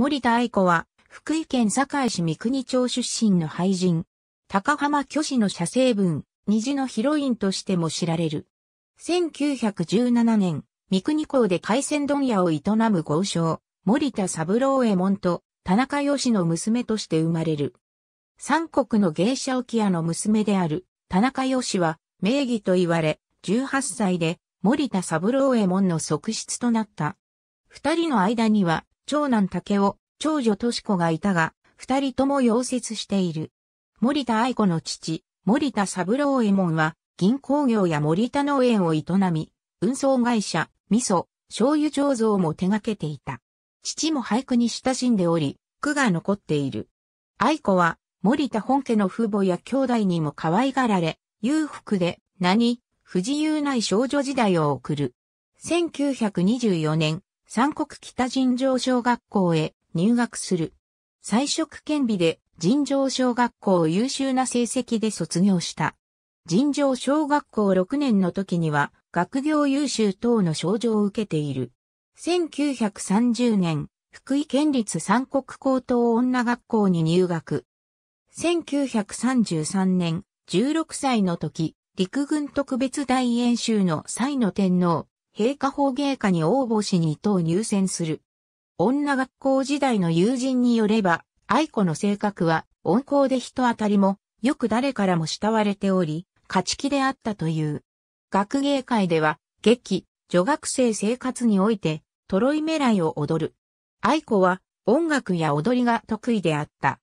森田愛子は、福井県堺市三国町出身の俳人。高浜巨子の写生文、虹のヒロインとしても知られる。1917年、三国港で海鮮問屋を営む豪商、森田三郎右衛門と田中義の娘として生まれる。三国の芸者沖屋の娘である田中義は名義と言われ、18歳で森田三郎右衛門の側室となった。二人の間には長男竹雄、長女敏子がいたが、二人とも溶接している。森田愛子の父、森田三郎右衛門は、銀行業や森田農園を営み、運送会社、味噌、醤油醸造も手掛けていた。父も俳句に親しんでおり、句が残っている。愛子は、森田本家の父母や兄弟にも可愛がられ、裕福で、何、不自由ない少女時代を送る。1924年、三国北尋常小学校へ入学する。彩色兼備で尋常小学校を優秀な成績で卒業した。尋常小学校6年の時には学業優秀等の賞状を受けている。1930年、福井県立三国高等女学校に入学。1933年、16歳の時、陸軍特別大演習の際の天皇、陛下法芸家に応募しに等入選する。女学校時代の友人によれば、愛子の性格は温厚で人当たりも、よく誰からも慕われており、勝ち気であったという。学芸会では、劇、女学生生活において、トロイメライを踊る。愛子は音楽や踊りが得意であった。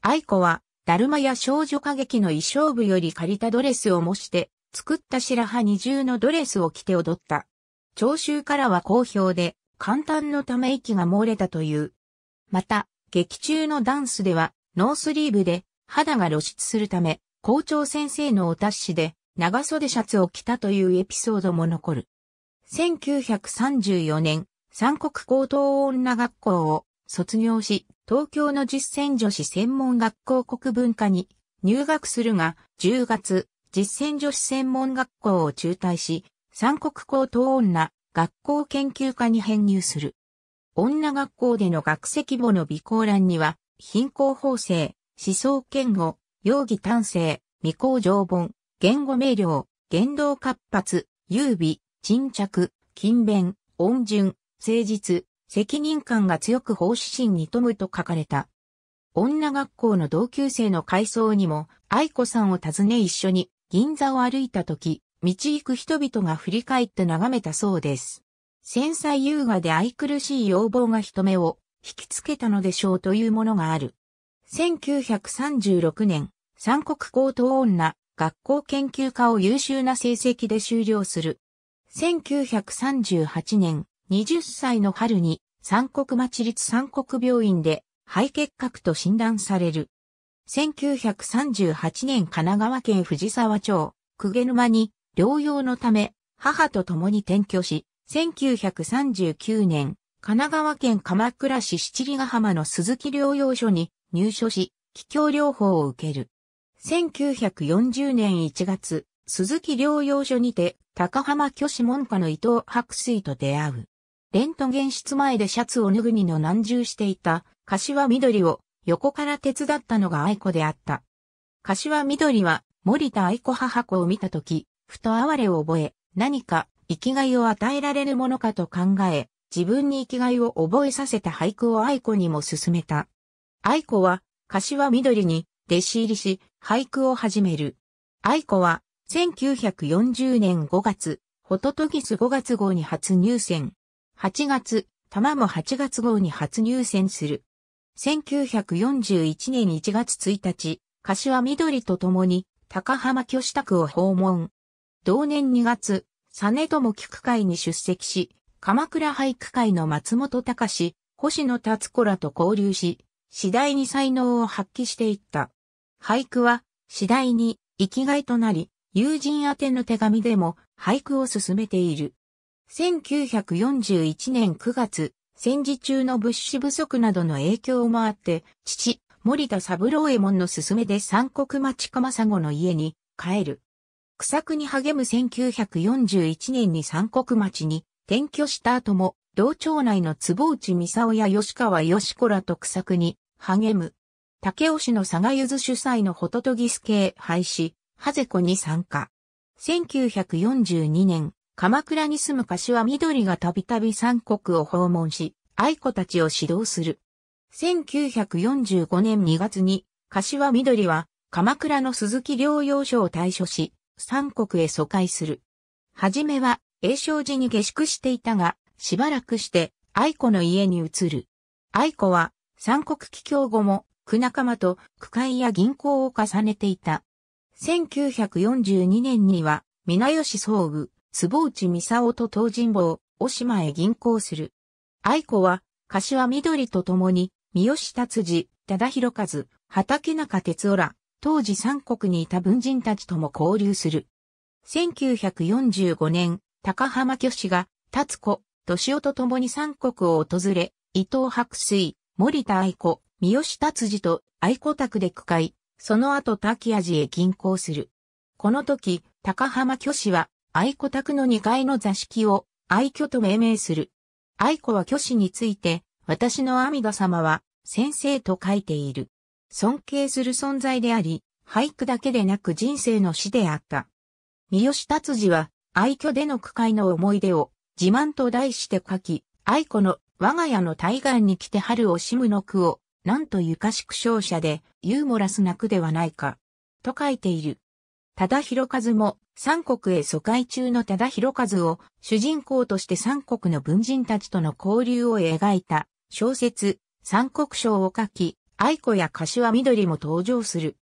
愛子は、だるまや少女歌劇の衣装部より借りたドレスを模して、作った白羽二重のドレスを着て踊った。聴衆からは好評で、簡単のため息が漏れたという。また、劇中のダンスでは、ノースリーブで肌が露出するため、校長先生のお達しで長袖シャツを着たというエピソードも残る。1934年、三国高等女学校を卒業し、東京の実践女子専門学校国文化に入学するが、10月、実践女子専門学校を中退し、三国高等女学校研究科に編入する。女学校での学籍簿の備考欄には、貧困法制、思想嫌語、容疑単性、未公条本、言語明瞭、言動活発、優美、沈着、勤勉、温順、誠実、責任感が強く奉仕心に富むと書かれた。女学校の同級生の階層にも、愛子さんを訪ね一緒に銀座を歩いた時、道行く人々が振り返って眺めたそうです。繊細優雅で愛くるしい要望が人目を引きつけたのでしょうというものがある。1936年、三国高等女学校研究科を優秀な成績で修了する。1938年、20歳の春に三国町立三国病院で肺結核と診断される。1938年神奈川県藤沢町、久毛沼に療養のため、母と共に転居し、1939年、神奈川県鎌倉市七里ヶ浜の鈴木療養所に入所し、気境療法を受ける。1940年1月、鈴木療養所にて、高浜虚子門下の伊藤白水と出会う。レントゲン室前でシャツを脱ぐにの難重していた、柏緑を横から手伝ったのが愛子であった。柏緑は森田愛子母子を見たとき、ふと哀れを覚え、何か生きがいを与えられるものかと考え、自分に生きがいを覚えさせた俳句を愛子にも勧めた。愛子は、柏緑に弟子入りし、俳句を始める。愛子は、1940年5月、ホトトギス5月号に初入選。8月、玉も8月号に初入選する。1941年1月1日、柏緑と共に高浜巨子宅を訪問。同年2月、実朝菊会に出席し、鎌倉俳句会の松本隆、星野達子らと交流し、次第に才能を発揮していった。俳句は次第に生きがいとなり、友人宛ての手紙でも俳句を進めている。1941年9月、戦時中の物資不足などの影響もあって、父、森田三郎右衛門の勧めで三国町鎌佐子の家に帰る。苦作に励む1941年に三国町に転居した後も、同町内の坪内三沢や吉川義子らと苦作に励む。竹雄市の佐賀ゆず主催のホトトギス系廃止、ハゼ子に参加。1942年、鎌倉に住む柏緑がたびたび三国を訪問し、愛子たちを指導する。1945年2月に、柏緑は、鎌倉の鈴木療養所を退所し、三国へ疎開する。はじめは、栄翔寺に下宿していたが、しばらくして、愛子の家に移る。愛子は、三国帰郷後も、区仲間と区会や銀行を重ねていた。1942年には、皆吉総武、坪内三沢と東尋坊、大島へ銀行する。愛子は、柏緑と共に、三好達治、忠広和、畑中哲夫ら、当時三国にいた文人たちとも交流する。1945年、高浜虚子が、達子、年夫と共に三国を訪れ、伊藤白水、森田愛子、三好達治と愛子宅で区会、その後滝味へ銀行する。この時、高浜虚子は、愛子宅の2階の座敷を、愛居と命名する。愛子は虚子について、私の阿弥陀様は、先生と書いている。尊敬する存在であり、俳句だけでなく人生の詩であった。三好達治は、愛居での区会の思い出を、自慢と題して書き、愛子の我が家の対岸に来て春をしむの句を、なんとゆかしく勝者で、ユーモラスな句ではないか、と書いている。忠広和も、三国へ疎開中の忠広和を、主人公として三国の文人たちとの交流を描いた、小説、三国章を書き、愛子や柏緑も登場する。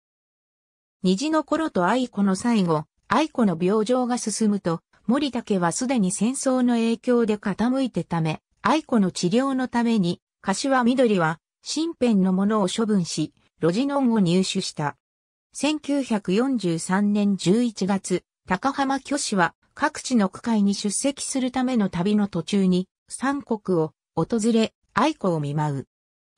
虹の頃と愛子の最後、愛子の病状が進むと、森竹はすでに戦争の影響で傾いてため、愛子の治療のために、柏緑は、身辺のものを処分し、ロジノンを入手した。1943年11月、高浜巨子は、各地の区会に出席するための旅の途中に、三国を訪れ、愛子を見舞う。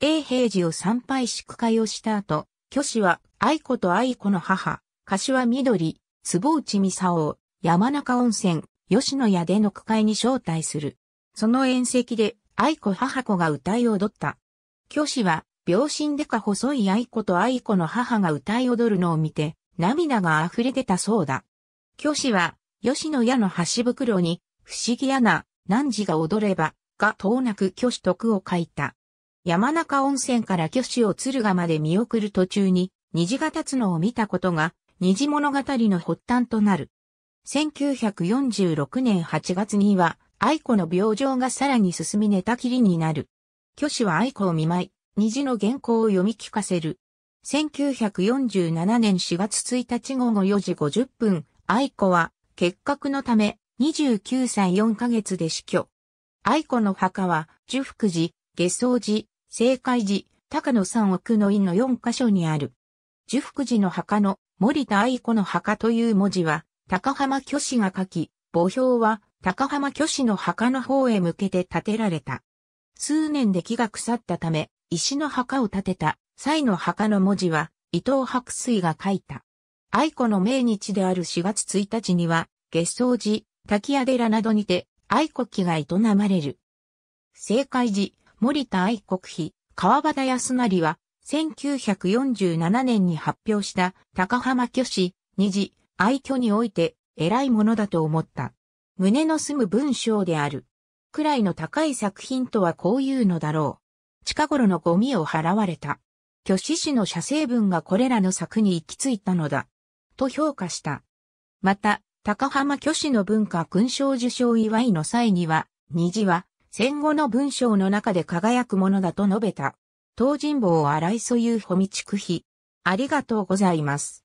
永平寺を参拝祝会をした後、虚子は愛子と愛子の母、柏緑、坪内美沙を山中温泉、吉野家での区会に招待する。その宴席で愛子母子が歌い踊った。虚子は病身でか細い愛子と愛子の母が歌い踊るのを見て、涙が溢れ出たそうだ。虚子は、吉野家の箸袋に、不思議やな、何時が踊れば、が遠なく虚子徳を書いた。山中温泉から巨子を敦賀まで見送る途中に虹が立つのを見たことが虹物語の発端となる。1946年8月には愛子の病状がさらに進み寝たきりになる。巨子は愛子を見舞い、虹の原稿を読み聞かせる。1947年4月1日午後4時50分、愛子は結核のため29歳4ヶ月で死去。愛子の墓は、樹福寺、下草寺、聖海寺、高野山奥の院の4箇所にある。樹福寺の墓の森田愛子の墓という文字は、高浜虚子が書き、墓標は高浜虚子の墓の方へ向けて建てられた。数年で木が腐ったため、石の墓を建てた、際の墓の文字は、伊藤白水が書いた。愛子の命日である4月1日には、月草寺、滝屋寺などにて、愛子木が営まれる。聖海寺、森田愛国妃、川端康成は、1947年に発表した高浜虚子、二次、愛虚において、偉いものだと思った。胸の住む文章である。くらいの高い作品とはこういうのだろう。近頃のゴミを払われた。虚子氏の写生文がこれらの作に行き着いたのだ。と評価した。また、高浜虚子の文化勲章受賞祝いの際には、虹は、戦後の文章の中で輝くものだと述べた。東尋坊荒磯遊歩道区比。ありがとうございます。